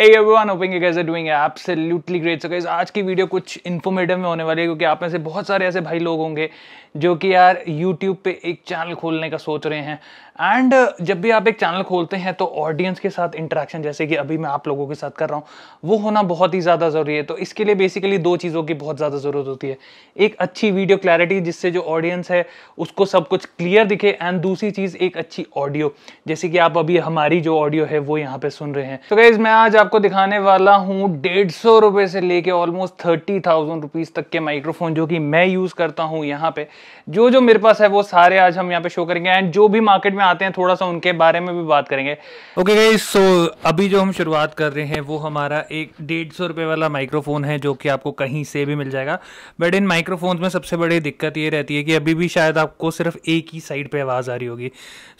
Hey everyone, hoping you guys are doing absolutely great. So guys, आज की video कुछ informative में होने वाली है क्योंकि आप में से बहुत सारे ऐसे भाई लोग होंगे जो कि यार YouTube पे एक चैनल खोलने का सोच रहे हैं एंड uh, जब भी आप एक चैनल खोलते हैं तो ऑडियंस के साथ इंटरेक्शन जैसे कि अभी मैं आप लोगों के साथ कर रहा हूँ वो होना बहुत ही ज़्यादा ज़रूरी है तो इसके लिए बेसिकली दो चीज़ों की बहुत ज़्यादा ज़रूरत होती है एक अच्छी वीडियो क्लैरिटी जिससे जो ऑडियंस है उसको सब कुछ क्लियर दिखे एंड दूसरी चीज़ एक अच्छी ऑडियो जैसे कि आप अभी हमारी जो ऑडियो है वो यहाँ पे सुन रहे हैं तो गाइज मैं आज आपको दिखाने वाला हूँ डेढ़ सौ से लेके ऑलमोस्ट थर्टी थाउजेंड रुपीज़ तक के माइक्रोफोन जो कि मैं यूज़ करता हूँ यहाँ पे जो जो मेरे पास है वो सारे आज हम यहाँ पे शो करेंगे एंड जो भी मार्केट में आते हैं थोड़ा सा उनके बारे में भी बात करेंगे ओके okay, सो अभी जो हम शुरुआत कर रहे हैं वो हमारा एक डेढ़ सौ रुपये वाला माइक्रोफोन है जो कि आपको कहीं से भी मिल जाएगा बट इन माइक्रोफोन में सबसे बड़ी दिक्कत ये रहती है कि अभी भी शायद आपको सिर्फ एक ही साइड पर आवाज़ आ रही होगी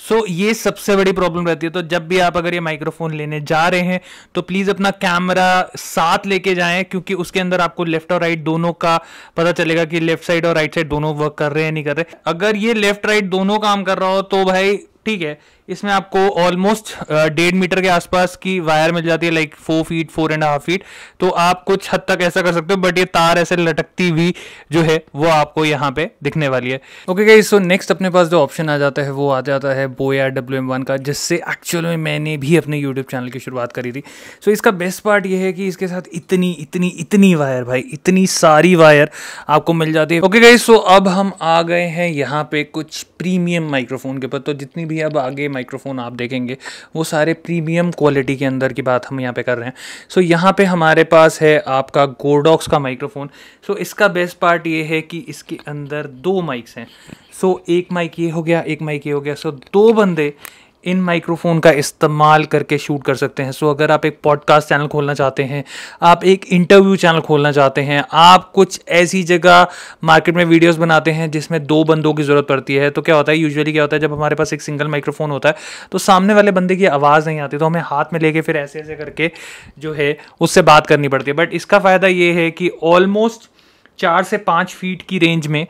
सो so, ये सबसे बड़ी प्रॉब्लम रहती है तो जब भी आप अगर ये माइक्रोफोन लेने जा रहे हैं तो प्लीज़ अपना कैमरा साथ लेके जाएं क्योंकि उसके अंदर आपको लेफ्ट और राइट दोनों का पता चलेगा कि लेफ्ट साइड और राइट साइड दोनों वर्क कर रहे हैं नहीं कर रहे अगर ये लेफ्ट राइट दोनों काम कर रहा हो तो भाई ठीक है इसमें आपको ऑलमोस्ट uh, डेढ़ मीटर के आसपास की वायर मिल जाती है like four feet four and half feet तो आप कुछ हद तक ऐसा कर सकते हो बट ये तार ऐसे लटकती हुई जो है वो आपको यहाँ पे दिखने वाली है ओके गई सो नेक्स्ट अपने पास जो ऑप्शन आ जाता है वो आ जाता है बोया डब्ल्यू एम वन का जिससे एक्चुअल में मैंने भी अपने यूट्यूब चैनल की शुरुआत करी थी सो so, इसका बेस्ट पार्ट ये है कि इसके साथ इतनी इतनी इतनी वायर भाई इतनी सारी वायर आपको मिल जाती है ओके गई सो अब हम आ गए हैं यहाँ पे कुछ प्रीमियम माइक्रोफोन के ऊपर तो जितनी भी अब आगे माइक्रोफोन आप देखेंगे वो सारे प्रीमियम क्वालिटी के अंदर की बात हम यहाँ पे कर रहे हैं सो so, यहाँ पे हमारे पास है आपका गोडॉक्स का माइक्रोफोन सो so, इसका बेस्ट पार्ट ये है कि इसके अंदर दो माइक्स हैं सो so, एक माइक ये हो गया एक माइक ये हो गया सो so, दो बंदे इन माइक्रोफोन का इस्तेमाल करके शूट कर सकते हैं सो so, अगर आप एक पॉडकास्ट चैनल खोलना चाहते हैं आप एक इंटरव्यू चैनल खोलना चाहते हैं आप कुछ ऐसी जगह मार्केट में वीडियोस बनाते हैं जिसमें दो बंदों की ज़रूरत पड़ती है तो क्या होता है यूजुअली क्या होता है जब हमारे पास एक सिंगल माइक्रोफोन होता है तो सामने वाले बंदे की आवाज़ नहीं आती तो हमें हाथ में लेके फिर ऐसे ऐसे करके जो है उससे बात करनी पड़ती है बट इसका फ़ायदा ये है कि ऑलमोस्ट चार से पाँच फीट की रेंज में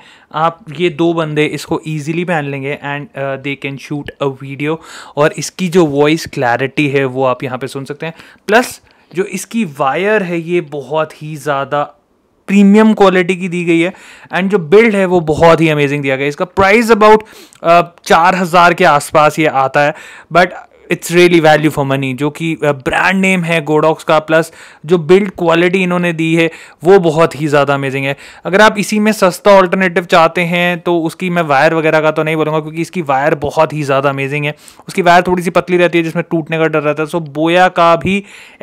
आप ये दो बंदे इसको ईजिली पहन लेंगे and they can shoot a video और इसकी जो वॉइस क्लैरिटी है वो आप यहाँ पे सुन सकते हैं प्लस जो इसकी वायर है ये बहुत ही ज़्यादा प्रीमियम क्वालिटी की दी गई है एंड जो बिल्ड है वो बहुत ही अमेजिंग दिया गया इसका प्राइस अबाउट uh, चार हज़ार के आसपास ये आता है but it's really value for money जो कि ब्रांड नेम है गोडॉक्स का प्लस जो बिल्ड क्वालिटी इन्होंने दी है वो बहुत ही ज़्यादा अमेजिंग है अगर आप इसी में सस्ता ऑल्टरनेटिव चाहते हैं तो उसकी मैं वायर वगैरह का तो नहीं बोलूँगा क्योंकि इसकी वायर बहुत ही ज़्यादा अमेजिंग है उसकी वायर थोड़ी सी पतली रहती है जिसमें टूटने का डर रहता है सो बोया का भी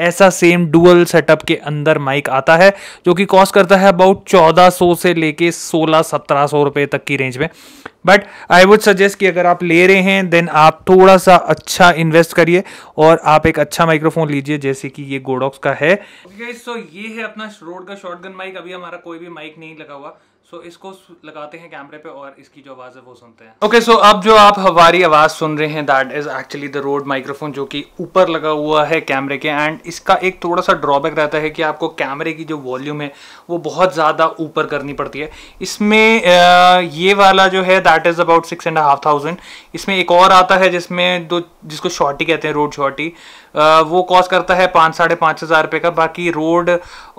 ऐसा सेम डुअल सेटअप के अंदर माइक आता है जो कि कॉस्ट करता है अबाउट चौदह से लेके सोलह सत्रह सौ रुपये तक की रेंज में बट आई वुड सजेस्ट कि अगर आप ले रहे हैं देन आप थोड़ा सा अच्छा इन्वेस्ट करिए और आप एक अच्छा माइक्रोफोन लीजिए जैसे कि ये गोडॉक्स का है okay, so ये है अपना रोड का शॉर्ट माइक अभी हमारा कोई भी माइक नहीं लगा हुआ सो so, इसको लगाते हैं कैमरे पे और इसकी जो आवाज़ है वो सुनते हैं ओके सो अब जो आप हमारी आवाज़ सुन रहे हैं that is actually the Rode microphone जो कि ऊपर लगा हुआ है कैमरे के एंड इसका एक थोड़ा सा ड्रॉबैक रहता है कि आपको कैमरे की जो वॉल्यूम है वो बहुत ज़्यादा ऊपर करनी पड़ती है इसमें ये वाला जो है that is about six and half thousand इसमें एक और आता है जिसमें दो जिसको शॉर्टी कहते हैं रोड शॉर्टी वो कॉस्ट करता है पाँच साढ़े पाँच हज़ार रुपये का बाकी रोड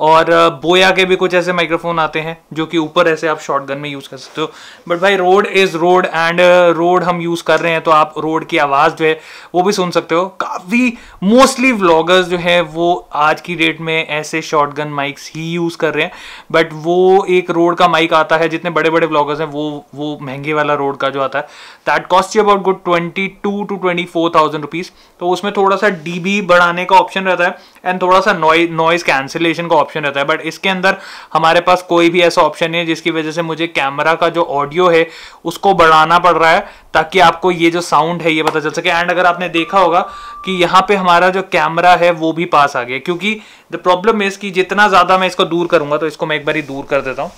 और बोया के भी कुछ ऐसे माइक्रोफोन आते हैं जो कि ऊपर वैसे आप शॉर्ट में यूज़ कर सकते हो बट भाई Rode is Rode and Rode हम यूज़ कर रहे हैं तो आप रोड की आवाज़ जो है वो भी सुन सकते हो काफ़ी मोस्टली व्लॉगर्स जो है वो आज की डेट में ऐसे शॉर्ट गन माइक्स ही यूज़ कर रहे हैं बट वो एक रोड का माइक आता है जितने बड़े बड़े व्लॉगर्स हैं वो वो महंगे वाला रोड का जो आता है that cost you about good twenty two two twenty four thousand rupees तो उसमें थोड़ा सा डी बढ़ाने का ऑप्शन रहता है एंड थोड़ा सा नॉइज कैंसिलेशन का ऑप्शन रहता है बट इसके अंदर हमारे पास कोई भी ऐसा ऑप्शन नहीं है जिसकी जिसकी वजह से मुझे कैमरा का जो ऑडियो है उसको बढ़ाना पड़ रहा है ताकि आपको ये जो साउंड है ये पता चल सके एंड अगर आपने देखा होगा कि यहाँ पे हमारा जो कैमरा है वो भी पास आ गया क्योंकि द प्रॉब्लम इज कि जितना ज़्यादा मैं इसको दूर करूँगा तो इसको मैं एक बार दूर कर देता हूँ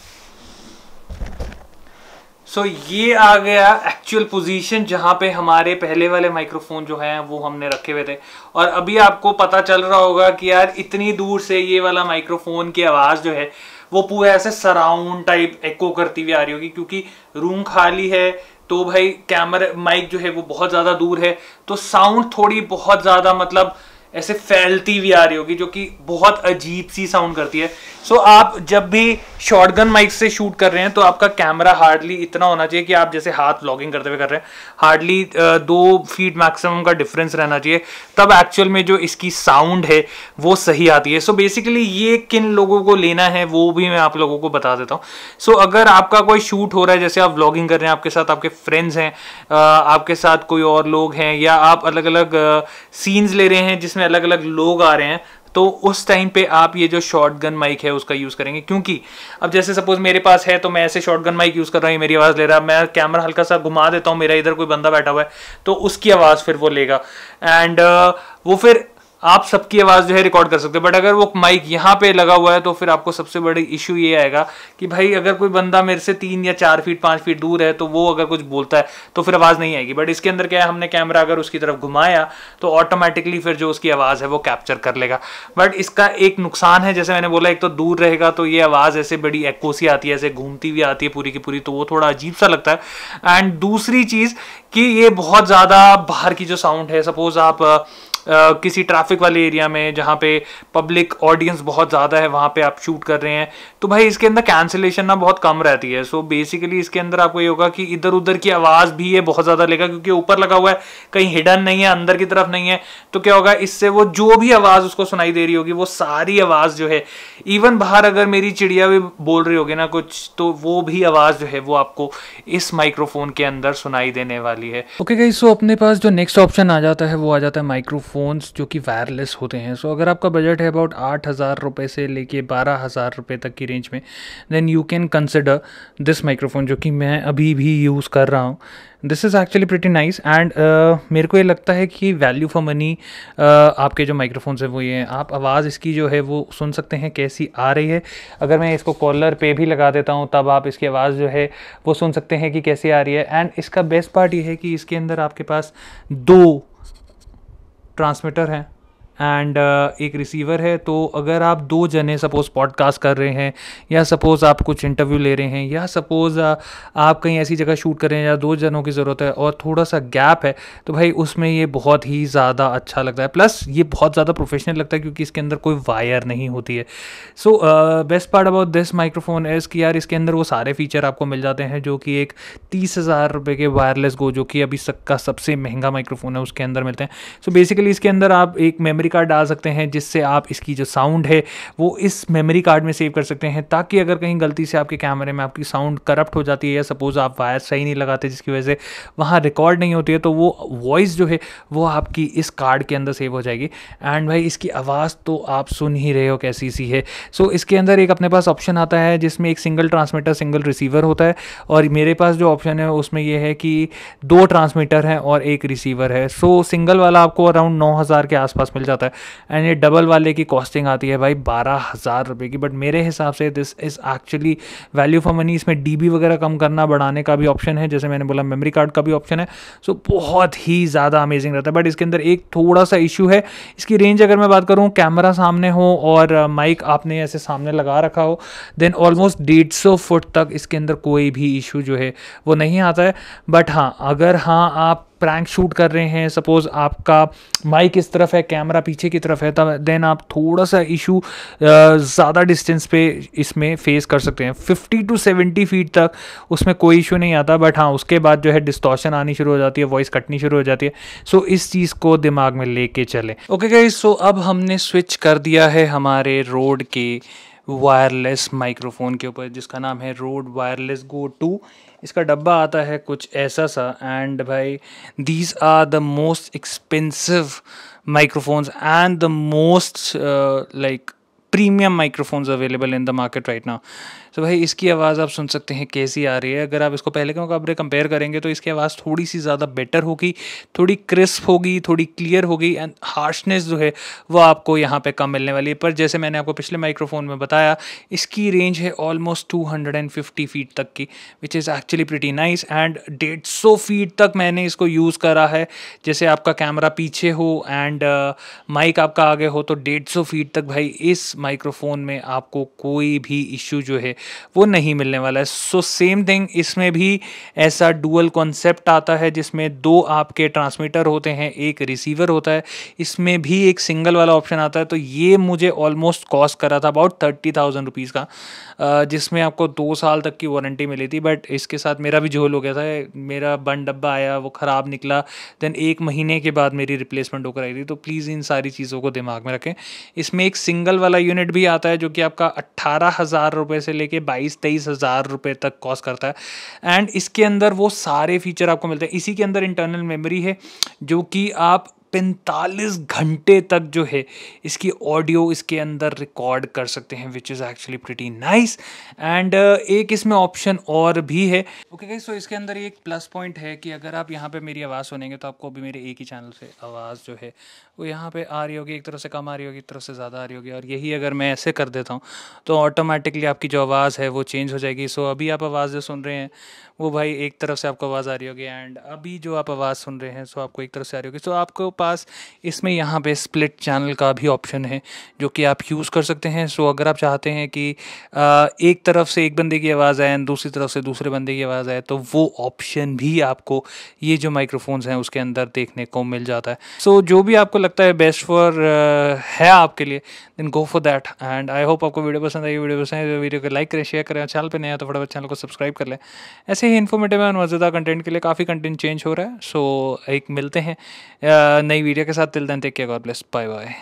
सो so, ये आ गया एक्चुअल पोजीशन जहाँ पे हमारे पहले वाले माइक्रोफोन जो हैं वो हमने रखे हुए थे और अभी आपको पता चल रहा होगा कि यार इतनी दूर से ये वाला माइक्रोफोन की आवाज़ जो है वो पूरा ऐसे सराउंड टाइप एको करती हुई आ रही होगी क्योंकि रूम खाली है तो भाई कैमरा माइक जो है वो बहुत ज़्यादा दूर है तो साउंड थोड़ी बहुत ज़्यादा मतलब ऐसे फैलती भी आ रही होगी जो कि बहुत अजीब सी साउंड करती है सो so, आप जब भी शॉटगन माइक से शूट कर रहे हैं तो आपका कैमरा हार्डली इतना होना चाहिए कि आप जैसे हाथ लॉगिंग करते हुए कर रहे हैं हार्डली दो फीट मैक्सिमम का डिफरेंस रहना चाहिए तब एक्चुअल में जो इसकी साउंड है वो सही आती है सो so, बेसिकली ये किन लोगों को लेना है वो भी मैं आप लोगों को बता देता हूँ सो so, अगर आपका कोई शूट हो रहा है जैसे आप व्लॉगिंग कर रहे हैं आपके साथ आपके फ्रेंड्स हैं आपके साथ कोई और लोग हैं या आप अलग अलग सीन्स ले रहे हैं जिसमें में अलग अलग लोग आ रहे हैं तो उस टाइम पे आप ये जो शॉर्ट गन माइक है उसका यूज़ करेंगे क्योंकि अब जैसे सपोज मेरे पास है तो मैं ऐसे शॉर्ट गन माइक यूज़ कर रहा हूँ मेरी आवाज़ ले रहा है मैं कैमरा हल्का सा घुमा देता हूँ मेरा इधर कोई बंदा बैठा हुआ है तो उसकी आवाज़ फिर वो लेगा एंड uh, वो फिर आप सबकी आवाज़ जो है रिकॉर्ड कर सकते हो बट अगर वो माइक यहाँ पे लगा हुआ है तो फिर आपको सबसे बड़ी इशू ये आएगा कि भाई अगर कोई बंदा मेरे से तीन या चार फीट पाँच फीट दूर है तो वो अगर कुछ बोलता है तो फिर आवाज़ नहीं आएगी बट इसके अंदर क्या है हमने कैमरा अगर उसकी तरफ घुमाया तो ऑटोमेटिकली फिर जो उसकी आवाज़ है वो कैप्चर कर लेगा बट इसका एक नुकसान है जैसे मैंने बोला एक तो दूर रहेगा तो ये आवाज़ ऐसे बड़ी एक्कोसी आती है ऐसे घूमती हुई आती है पूरी की पूरी तो वो थोड़ा अजीब सा लगता है एंड दूसरी चीज़ कि ये बहुत ज़्यादा बाहर की जो साउंड है सपोज़ आप किसी ट्रैफिक वाले एरिया में जहाँ पे पब्लिक ऑडियंस बहुत ज़्यादा है वहाँ पे आप शूट कर रहे हैं तो भाई इसके अंदर कैंसिलेशन ना बहुत कम रहती है सो so बेसिकली इसके अंदर आपको ये होगा कि इधर उधर की आवाज़ भी ये बहुत ज़्यादा लेगा क्योंकि ऊपर लगा हुआ है कहीं हिडन नहीं है अंदर की तरफ नहीं है तो क्या होगा इससे वो जो भी आवाज़ उसको सुनाई दे रही होगी वो सारी आवाज़ जो है इवन बाहर अगर मेरी चिड़िया भी बोल रही होगी ना कुछ तो वो भी आवाज़ जो है वो आपको इस माइक्रोफोन के अंदर सुनाई देने वाली है ओके गई सो अपने पास जो नेक्स्ट ऑप्शन आ जाता है वो आ जाता है माइक्रोफोन फ़ोन्स जो कि वायरलेस होते हैं सो so, अगर आपका बजट है अबाउट आठ हज़ार रुपये से लेके बारह हज़ार रुपये तक की रेंज में then you can consider this microphone जो कि मैं अभी भी यूज़ कर रहा हूँ this is actually pretty nice and मेरे को ये लगता है कि वैल्यू फॉर मनी आपके जो माइक्रोफोन्स हैं वो ये हैं आप आवाज़ इसकी जो है वो सुन सकते हैं कैसी आ रही है अगर मैं इसको कॉलर पे भी लगा देता हूँ तब आप इसकी आवाज़ जो है वो सुन सकते हैं कि कैसी आ रही है एंड इसका बेस्ट पार्ट ये है कि इसके अंदर आपके पास दो ट्रांसमीटर हैं एंड uh, एक रिसीवर है तो अगर आप दो जने सपोज़ पॉडकास्ट कर रहे हैं या सपोज़ आप कुछ इंटरव्यू ले रहे हैं या सपोज़ uh, आप कहीं ऐसी जगह शूट कर रहे हैं या दो जनों की ज़रूरत है और थोड़ा सा गैप है तो भाई उसमें ये बहुत ही ज़्यादा अच्छा लगता है प्लस ये बहुत ज़्यादा प्रोफेशनल लगता है क्योंकि इसके अंदर कोई वायर नहीं होती है so best part about this microphone is कि यार इसके अंदर वो सारे फीचर आपको मिल जाते हैं जो कि एक तीस हज़ार रुपये के वायरलेस गो जो कि अभी तक का सबसे महंगा माइक्रोफोन है उसके अंदर मिलते हैं सो बेसिकली इसके अंदर आप एक मेमोरी कार्ड डाल सकते हैं जिससे आप इसकी जो साउंड है वो इस मेमोरी कार्ड में सेव कर सकते हैं ताकि अगर कहीं गलती से आपके कैमरे में आपकी साउंड करप्ट हो जाती है या सपोज़ आप वायर सही नहीं लगाते जिसकी वजह से वहाँ रिकॉर्ड नहीं होती है तो वो वॉइस जो है वो आपकी इस कार्ड के अंदर सेव हो जाएगी एंड भाई इसकी आवाज़ तो आप सुन ही रहे हो कैसी सी है सो so, इसके अंदर एक अपने पास ऑप्शन आता है जिसमें एक सिंगल ट्रांसमीटर सिंगल रिसीवर होता है और मेरे पास जो ऑप्शन है उसमें यह है कि दो ट्रांसमीटर हैं और एक रिसीवर है सो so, सिंगल वाला आपको अराउंड नौ हज़ार के आसपास मिल जाता है आता है एंड ये डबल वाले की कॉस्टिंग आती है भाई बारह हज़ार रुपये की बट मेरे हिसाब से this is actually value for money इसमें डी वगैरह कम करना बढ़ाने का भी ऑप्शन है जैसे मैंने बोला मेमरी कार्ड का भी ऑप्शन है सो so, बहुत ही ज़्यादा अमेजिंग रहता है बट इसके अंदर एक थोड़ा सा इशू है इसकी रेंज अगर मैं बात करूँ कैमरा सामने हो और माइक आपने ऐसे सामने लगा रखा हो देन ऑलमोस्ट डेढ़ सौ फुट तक इसके अंदर कोई भी इशू जो है वो नहीं आता है बट हाँ अगर हाँ आप प्रैंक शूट कर रहे हैं सपोज आपका माइक इस तरफ है कैमरा पीछे की तरफ है तब देन आप थोड़ा सा इशू ज़्यादा डिस्टेंस पे इसमें फेस कर सकते हैं 50 टू 70 फीट तक उसमें कोई इशू नहीं आता बट हाँ उसके बाद जो है डिस्टॉर्शन आनी शुरू हो जाती है वॉइस कटनी शुरू हो जाती है सो so, इस चीज़ को दिमाग में लेके चले ओके गाइज सो अब हमने स्विच कर दिया है हमारे रोड के वायरलेस माइक्रोफोन के ऊपर जिसका नाम है रोड वायरलेस गो टू इसका डब्बा आता है कुछ ऐसा सा एंड भाई these are the most expensive microphones and the most like premium microphones available in the market right now तो भाई इसकी आवाज़ आप सुन सकते हैं कैसी आ रही है अगर आप इसको पहले के मुकाबले कंपेयर करेंगे तो इसकी आवाज़ थोड़ी सी ज़्यादा बेटर होगी थोड़ी क्रिस्प होगी थोड़ी क्लियर होगी एंड हार्शनेस जो है वो आपको यहाँ पर कम मिलने वाली है पर जैसे मैंने आपको पिछले माइक्रोफोन में बताया इसकी रेंज है ऑलमोस्ट टू फीट तक की which is actually pretty nice and डेढ़ सौ फीट तक मैंने इसको यूज़ करा है जैसे आपका कैमरा पीछे हो एंड माइक uh, आपका आगे हो तो डेढ़ सौ फीट तक भाई इस माइक्रोफोन में आपको कोई भी इश्यू जो है वो नहीं मिलने वाला है सो सेम थिंग इसमें भी ऐसा डुअल कॉन्सेप्ट आता है जिसमें दो आपके ट्रांसमीटर होते हैं एक रिसीवर होता है इसमें भी एक सिंगल वाला ऑप्शन आता है तो ये मुझे ऑलमोस्ट कॉस्ट करा था अबाउट थर्टी थाउजेंड रुपीज़ का जिसमें आपको दो साल तक की वारंटी मिली थी बट इसके साथ मेरा भी झोल हो गया था मेरा बन डब्बा आया वो ख़राब निकला देन एक महीने के बाद मेरी रिप्लेसमेंट होकर आई थी तो प्लीज़ इन सारी चीज़ों को दिमाग में रखें इसमें एक सिंगल वाला यूनिट भी आता है जो कि आपका अट्ठारह हज़ार रुपये से ले लेके बाईस तेईस हज़ार रुपये तक कॉस्ट करता है एंड इसके अंदर वो सारे फीचर आपको मिलते हैं इसी के अंदर इंटरनल मेमोरी है जो कि आप पैंतालीस घंटे तक जो है इसकी ऑडियो इसके अंदर रिकॉर्ड कर सकते हैं which is actually pretty nice and एक इसमें ऑप्शन और भी है ओके गाइस सो इसके अंदर एक प्लस पॉइंट है कि अगर आप यहाँ पे मेरी आवाज़ सुनेंगे तो आपको अभी मेरे एक ही चैनल से आवाज़ जो है वो यहाँ पे आ रही होगी एक तरफ से कम आ रही होगी एक तरफ से ज़्यादा आ रही होगी और यही अगर मैं ऐसे कर देता हूँ तो ऑटोमेटिकली आपकी जो आवाज़ है वो चेंज हो जाएगी सो so, अभी आप आवाज़ जो सुन रहे हैं वो भाई एक तरफ से आपको आवाज़ आ रही होगी एंड अभी जो आप आवाज़ सुन रहे हैं सो आपको एक तरफ से आ रही होगी सो आपको पास इसमें यहाँ पे स्प्लिट चैनल का भी ऑप्शन है जो कि आप यूज़ कर सकते हैं सो अगर आप चाहते हैं कि एक तरफ से एक बंदे की आवाज़ आए दूसरी तरफ से दूसरे बंदे की आवाज़ आए तो वो ऑप्शन भी आपको ये जो माइक्रोफोन्स हैं उसके अंदर देखने को मिल जाता है सो जो भी आपको लगता है बेस्ट फॉर है आपके लिए then go for that and I hope आपको वीडियो पसंद आई वीडियो पसंद तो वीडियो को लाइक करें शेयर करें चैनल पर नया तो फटाफट चैनल को सब्सक्राइब कर लें ऐसे ही इन्फॉर्मेटिव और मज़ेदार कंटेंट के लिए काफ़ी कंटेंट चेंज हो रहा है सो so, एक मिलते हैं नई वीडियो के साथ till then take care God bless bye bye